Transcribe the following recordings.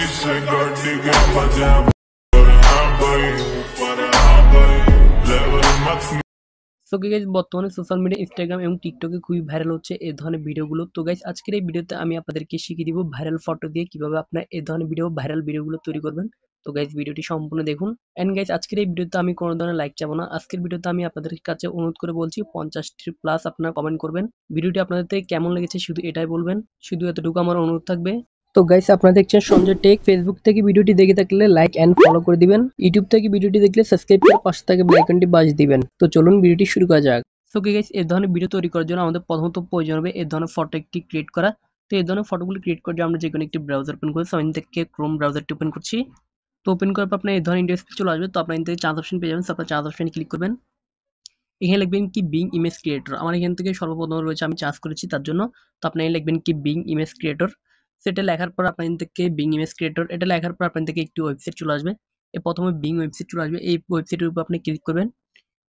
शीशे so guys বর্তমানে social media Instagram এবং টিকটকে খুবই ভাইরাল হচ্ছে এই ধরনের ভিডিওগুলো তো গাইজ আজকের এই ভিডিওতে আমি আপনাদেরকে শিখিয়ে দিব ভাইরাল ফটো দিয়ে কিভাবে আপনার এই ধরনের ভিডিও ভাইরাল ভিডিওগুলো তৈরি করবেন তো গাইজ ভিডিওটি সম্পূর্ণ দেখুন অ্যান্ড গাইজ আজকের এই ভিডিওতে আমি কোনো ধরনের লাইক চাবো না আজকের ভিডিওতে আমি আপনাদের কাছে অনুরোধ করে বলছি পঞ্চাশটি প্লাস আপনারা কমেন্ট করবেন ভিডিওটি আপনাদের কেমন লেগেছে শুধু এটাই বলবেন শুধু এতটুকু আমার অনুরোধ থাকবে তো গাইস আপনারা দেখছেন সঞ্জয় টেক ফেসবুক থেকে ভিডিওটি দেখে থাকলে লাইক অ্যান্ড ফলো করে দিবেন ইউটিউব থেকে ভিডিওটি দেখলে সাবস্ক্রাইব করে পাশে থেকে আইকনটি বাজ দিবেন তো চলুন ভিডিওটি শুরু করা যাক সো কি গাইস এই ধরনের ভিডিও তৈরি করার জন্য আমাদের প্রথমত প্রয়োজন হবে এই ধরনের ফটো একটি ক্রিয়েট করা তো এই ধরনের ফটোগুলো ক্রিয়েট করার জন্য আমরা যে কোনো একটি ব্রাউজার ওপেন করি আমি থেকে ক্রোম ব্রাউজারটি ওপেন করছি তো ওপেন করার পর আপনার এই ধরনের ইন্টারফেস চলে আসবে তো আপনার থেকে চার্জ অপশন পেয়ে যাবেন তো আপনার চার্জ অপশনে ক্লিক করবেন এখানে লিখবেন কি বিং ইমেজ ক্রিয়েটর আমার এখান থেকে সর্বপ্রথম রয়েছে আমি চার্জ করেছি তার জন্য তো আপনি লিখবেন কি বিং ইমেজ ক্রিয়েটর সেটা লেখার পর আপনার থেকে বিং ইমেজ ক্রিয়েটর এটা লেখার পর আপনার থেকে একটি ওয়েবসাইট চলে আসবে এই প্রথমে বিং ওয়েবসাইট চলে আসবে এই ওয়েবসাইটের উপর আপনি ক্লিক করবেন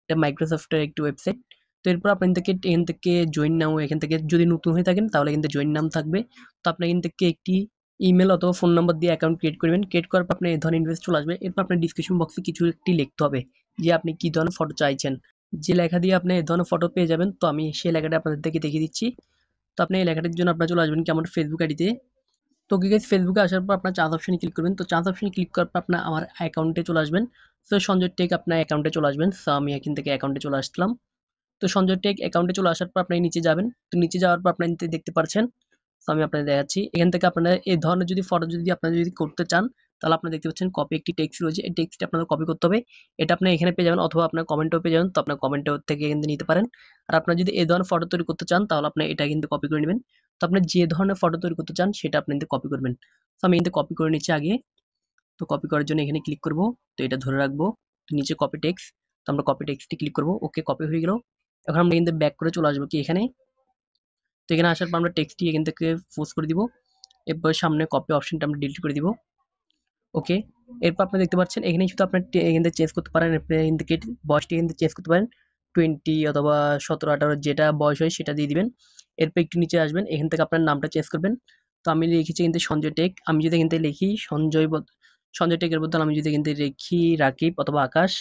এটা মাইক্রোসফটের একটি ওয়েবসাইট তো এরপর আপনার থেকে এখান থেকে জয়েন নাও এখান থেকে যদি নতুন হয়ে থাকেন তাহলে কিন্তু জয়েন নাম থাকবে তো আপনি এখান থেকে একটি ইমেল অথবা ফোন নাম্বার দিয়ে অ্যাকাউন্ট ক্রিয়েট করবেন ক্রিয়েট করার পর আপনার এই ধরনের ইনভেস্ট চলে আসবে এরপর আপনার ডিসক্রিপশন বক্সে কিছু একটি লিখতে হবে যে আপনি কী ধরনের ফটো চাইছেন যে লেখা দিয়ে আপনি এই ধরনের ফটো পেয়ে যাবেন তো আমি সেই লেখাটা আপনাদের থেকে দেখিয়ে দিচ্ছি তো আপনি এই লেখাটির জন্য আপনার চলে আসবেন কেমন ফেসবুক আইডিতে তো গেছে ফেসবুকে আসার পর আপনার চার্জ অপশানে ক্লিক করবেন তো চার্জ অপশানে ক্লিক করার পর আপনার আমার অ্যাকাউন্টে চলে আসবেন সো সঞ্জয় টেক আপনার অ্যাকাউন্টে চলে আসবেন সো আমি এখান থেকে অ্যাকাউন্টে চলে আসলাম তো সঞ্জয় টেক অ্যাকাউন্টে চলে আসার পর আপনি নিচে যাবেন তো নিচে যাওয়ার পর আপনার দেখতে পাচ্ছেন সো আমি আপনাকে দেখাচ্ছি এখান থেকে আপনারা এই ধরনের যদি ফটো যদি আপনারা যদি করতে চান তাহলে আপনি দেখতে পাচ্ছেন কপি একটি টেক্সট রয়েছে এই টেক্সটটা আপনাদের কপি করতে হবে এটা আপনি এখানে পেয়ে যাবেন অথবা আপনার কমেন্টও পেয়ে যাবেন তো আপনার কমেন্টও থেকে কিন্তু নিতে পারেন আর আপনার যদি এই ধরনের ফটো তৈরি করতে চান তাহলে আপনি এটা কিন্তু কপি করে নেবেন তো আপনি যে ধরনের ফটো তৈরি করতে চান সেটা আপনি কিন্তু কপি করবেন তো আমি কিন্তু কপি করে নিচ্ছি আগে তো কপি করার জন্য এখানে ক্লিক করব তো এটা ধরে রাখবো নিচে কপি টেক্স তো আমরা কপি টেক্সটি ক্লিক করব ওকে কপি হয়ে গেল এখন আমরা কিন্তু ব্যাক করে চলে আসবো কি এখানে তো এখানে আসার পর আমরা টেক্সটি এখান থেকে ফোর্স করে দিব এরপর সামনে কপি অপশনটা আমরা ডিলিট করে দিব ওকে এরপর আপনি দেখতে পাচ্ছেন এখানে শুধু আপনার এখান থেকে চেঞ্জ করতে পারেন এখান থেকে বয়সটি এখান থেকে চেঞ্জ করতে পারেন টোয়েন্টি অথবা সতেরো আঠারো যেটা বয়স হয় সেটা দিয়ে দিবেন এরপর একটু নিচে আসবেন এখান থেকে আপনার নামটা চেঞ্জ করবেন তো আমি লিখেছি কিন্তু সঞ্জয় টেক আমি যদি এখান থেকে লিখি সঞ্জয় সঞ্জয় টেকের বদল আমি যদি কিন্তু রেখি রাকিব অথবা আকাশ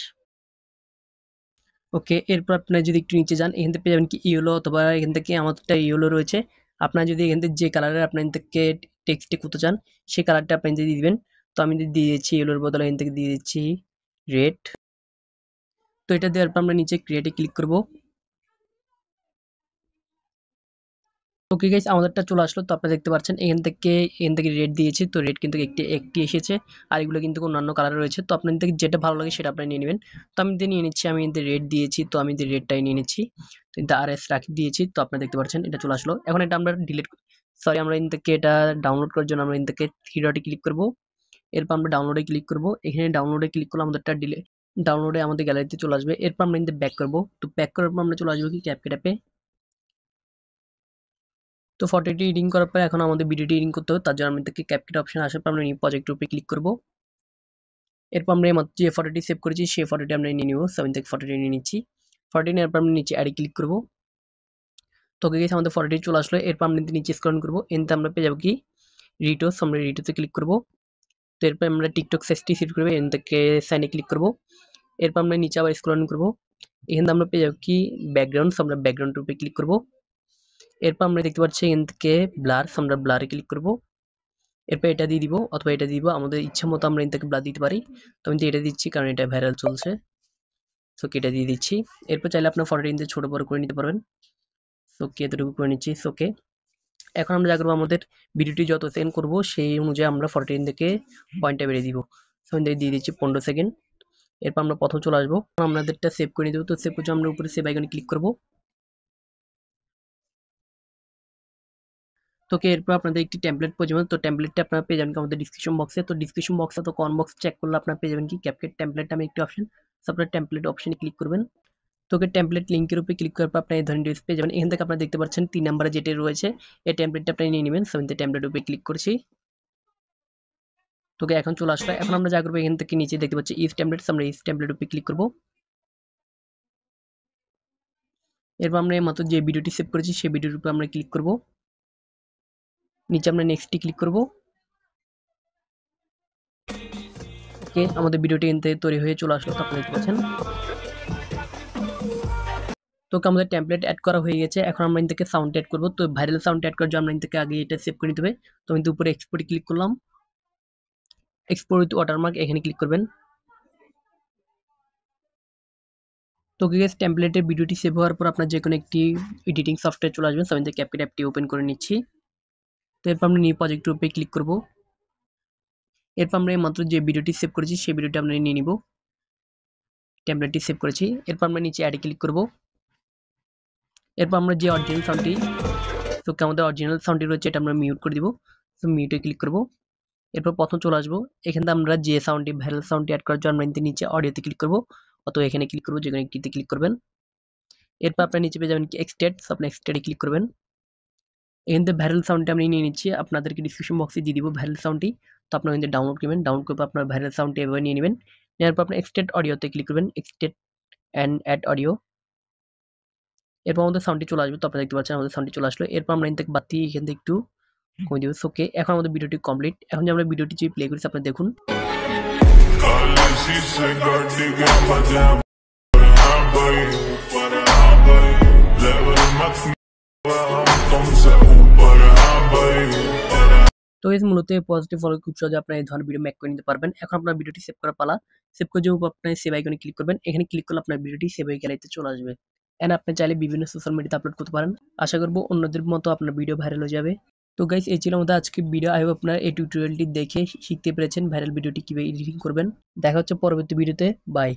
ওকে এরপর আপনার যদি একটু নিচে যান এখান থেকে পেয়ে যাবেন কি ইয়েলো অথবা এখান থেকে আমাদেরটা ইয়েলো রয়েছে আপনার যদি এখান থেকে যে কালারের আপনার এখান থেকে টেক্সটে করতে চান সেই কালারটা আপনি দিয়ে দিবেন তো আমি দিয়ে দিয়েছি ইয়েলোর বদলে এখান থেকে দিয়ে দিচ্ছি রেড তো এটা দেওয়ার পর আমরা নিচে ক্রিয়েটে ক্লিক করবো ওকে গাইস আমাদেরটা চলে আসলো তো আপনারা দেখতে পাচ্ছেন এখান থেকে এখান থেকে রেড দিয়েছি তো রেড কিন্তু একটি একটি এসেছে আর এগুলো কিন্তু অন্যান্য কালার রয়েছে তো আপনাদের থেকে যেটা ভালো লাগে সেটা আপনি নিয়ে নেবেন তো আমি দিয়ে নিয়ে নিচ্ছি আমি এতে রেড দিয়েছি তো আমি রেডটাই নিয়ে নিচ্ছি তো আর এস রাখি দিয়েছি তো আপনারা দেখতে পাচ্ছেন এটা চলে আসলো এখন এটা আমরা ডিলিট সরি আমরা এখান থেকে এটা ডাউনলোড করার জন্য আমরা এখান থেকে থ্রি ক্লিক করবো এরপর আমরা ডাউনলোডে ক্লিক করবো এখানে ডাউনলোডে ক্লিক করলে আমাদেরটা ডিলে ডাউনলোডে আমাদের গ্যালারিতে চলে আসবে এরপর আমরা এখান ব্যাক করবো তো ব্যাক করার পর আমরা চলে আসবো কি ক্যাপকেটাপে তো ফটোটি এডিং করার পর এখন আমাদের ভিডিওটি এডিং করতে হবে তার জন্য থেকে ক্যাপকিট অপশন আসার পর আমরা নিয়ে প্রজেক্ট রূপে ক্লিক করব এরপর আমরা এইমাত্র যে ফটোটি সেভ করেছি সেই ফটোটি আমরা নিয়ে নিব সেভেন থেকে ফটোটি নিয়ে নিচ্ছি ফটোটি নেওয়ার পর আমরা নিচে অ্যাডে ক্লিক করব তোকে গেছে আমাদের ফটোটি চলে আসলো এরপর আমরা নিচে স্ক্রন করবো এনতে আমরা পেয়ে যাবো কি রিটোস আমরা রিটোতে ক্লিক করব তো এরপর আমরা টিকটক সাইজটি সিট করবো এখান থেকে সাইনে ক্লিক করব এরপর আমরা নিচে আবার স্ক্রল করব এখান থেকে আমরা পেয়ে যাবো কি ব্যাকগ্রাউন্ডস আমরা ব্যাকগ্রাউন্ড উপরে ক্লিক করবো এরপর আমরা দেখতে পাচ্ছি এনকে থেকে ব্লার আমরা ব্লারে ক্লিক করব এরপর এটা দিয়ে দিব অথবা এটা দিব আমাদের ইচ্ছা মতো আমরা এনকে থেকে ব্লার দিতে পারি তো আমি এটা দিচ্ছি কারণ এটা ভাইরাল চলছে সো এটা দিয়ে দিচ্ছি এরপর চাইলে আপনার ফটোটা কিন্তু ছোটো বড় করে নিতে পারবেন সো কে এতটুকু করে নিচ্ছি সোকে এখন আমরা যা করবো আমাদের ভিডিওটি যত সেন্ড করবো সেই অনুযায়ী আমরা ফরটিন থেকে পয়েন্টটা বেড়ে দিব সো থেকে দিয়ে দিচ্ছি পনেরো সেকেন্ড এরপর আমরা প্রথম চলে আসবো আমাদেরটা সেভ করে নিতে তো সেভ করছি আমরা উপরে সেভ আইকনে ক্লিক করবো তোকে এরপর আপনাদের একটি ট্যাম্পলেট পেয়ে যাবেন তো ট্যাম্পলেটটা আপনারা পেয়ে যাবেন আমাদের ডিসক্রিপশন বক্সে তো ডিসক্রিপশন বক্স তো কন বক্স চেক করলে আপনারা পেয়ে যাবেন কি ক্যাপকেট ট্যাম্পলেট নামে একটি অপশন আপনার ট্যাম্পলেট অপশনে ক্লিক করবেন তোকে ট্যাম্পলেট লিঙ্কের উপরে ক্লিক করার পর আপনার এই ধরনের ডিসপ্লে পেয়ে যাবেন এখান থেকে আপনারা দেখতে পাচ্ছেন তিন নাম্বারে যেটি রয়েছে এই ট্যাম্পলেটটা আপনি নিয়ে নেবেন সেভেন্থ ট্যাম্পলেট উপরে ক্লিক করছি তোকে এখন চলে আসবে এখন আমরা যা করবো এখান থেকে নিচে দেখতে পাচ্ছি ইস ট্যাম্পলেটস আমরা ইস ট্যাম্পলেট উপরে ক্লিক করবো এরপর আমরা এই মতো যে ভিডিওটি সেভ করেছি সেই ভিডিওর উপরে আমরা ক্লিক করবো নিচে আমরা নেক্সটটি ক্লিক করব ওকে আমাদের ভিডিওটি এনতে তৈরি হয়ে চলে আসলো আপনি আপনারা দেখতে তো আমাদের ট্যাম্পলেট অ্যাড করা হয়ে গেছে এখন আমরা থেকে সাউন্ড অ্যাড করবো তো ভাইরাল সাউন্ড অ্যাড করার জন্য আমরা থেকে আগে এটা সেভ করে নিতে হবে তো আমি উপরে এক্সপোর্টে ক্লিক করলাম এক্সপোর্ট উইথ ওয়াটারমার্ক এখানে ক্লিক করবেন তো গেস টেমপ্লেটের ভিডিওটি সেভ হওয়ার পর আপনার যে কোনো একটি এডিটিং সফটওয়্যার চলে আসবেন আমি থেকে ক্যাপিট অ্যাপটি ওপেন করে নিচ্ছি তো এরপর আমরা নিউ প্রজেক্ট রূপে ক্লিক করব এরপর আমরা এই মাত্র যে ভিডিওটি সেভ করেছি সেই ভিডিওটি আমরা নিয়ে নিব ট্যাবলেটটি সেভ করেছি এরপর আমরা নিচে অ্যাডে ক্লিক করব এরপর আমরা যে অরিজিনাল সাউন্ডটি তো আমাদের অরিজিনাল সাউন্ডটি রয়েছে এটা আমরা মিউট করে দিব তো মিউটে ক্লিক করব এরপর প্রথম চলে আসবো এখান থেকে আমরা যে সাউন্ডটি ভ্যারাল সাউন্ডটি অ্যাড করার জন্য আমরা নিচে অডিওতে ক্লিক করব অথবা এখানে ক্লিক করবো যেখানে একটিতে ক্লিক করবেন এরপর আপনার নিচে পেয়ে যাবেন কি এক্সটেটস আপনি এক্সটেটে ক্লিক করবেন এখান থেকে ভ্যারেল সাউন্ডটা আমি নিয়ে নিচ্ছি আপনাদেরকে ডিসক্রিপশন বক্সে দিয়ে দিব ভ্যারেল সাউন্ডটি তো আপনারা কিন্তু ডাউনলোড করবেন ডাউনলোড করে আপনার ভ্যারেল সাউন্ডটি এভাবে নিয়ে নেবেন নেওয়ার পর আপনার এক্সটেড অডিওতে ক্লিক করবেন এক্সটেড অ্যান্ড অ্যাড অডিও এরপর আমাদের সাউন্ডটি চলে আসবে তো আপনার দেখতে পাচ্ছেন আমাদের সাউন্ডটি চলে আসলো এরপর আমরা এন থেকে বাতি এখান থেকে একটু কমে দেবো সোকে এখন আমাদের ভিডিওটি কমপ্লিট এখন যে আমরা ভিডিওটি যে প্লে করছি আপনি দেখুন তো এই মূলত পজিটিভ ফলো খুব সহজে আপনারা এই ধরনের ভিডিও মেক করে নিতে পারবেন এখন আপনার ভিডিওটি সেভ করা পালা সেভ করে যেহেতু আপনি সেভ আইকনে ক্লিক করবেন এখানে ক্লিক করলে আপনার ভিডিওটি সেভ হয়ে গেলে চলে আসবে অ্যান্ড আপনি চাইলে বিভিন্ন সোশ্যাল মিডিয়াতে আপলোড করতে পারেন আশা করবো অন্যদের মতো আপনার ভিডিও ভাইরাল হয়ে যাবে তো গাইস এই ছিল আমাদের আজকে ভিডিও আই আপনারা এই টিউটোরিয়ালটি দেখে শিখতে পেরেছেন ভাইরাল ভিডিওটি কীভাবে এডিটিং করবেন দেখা হচ্ছে পরবর্তী ভিডিওতে বাই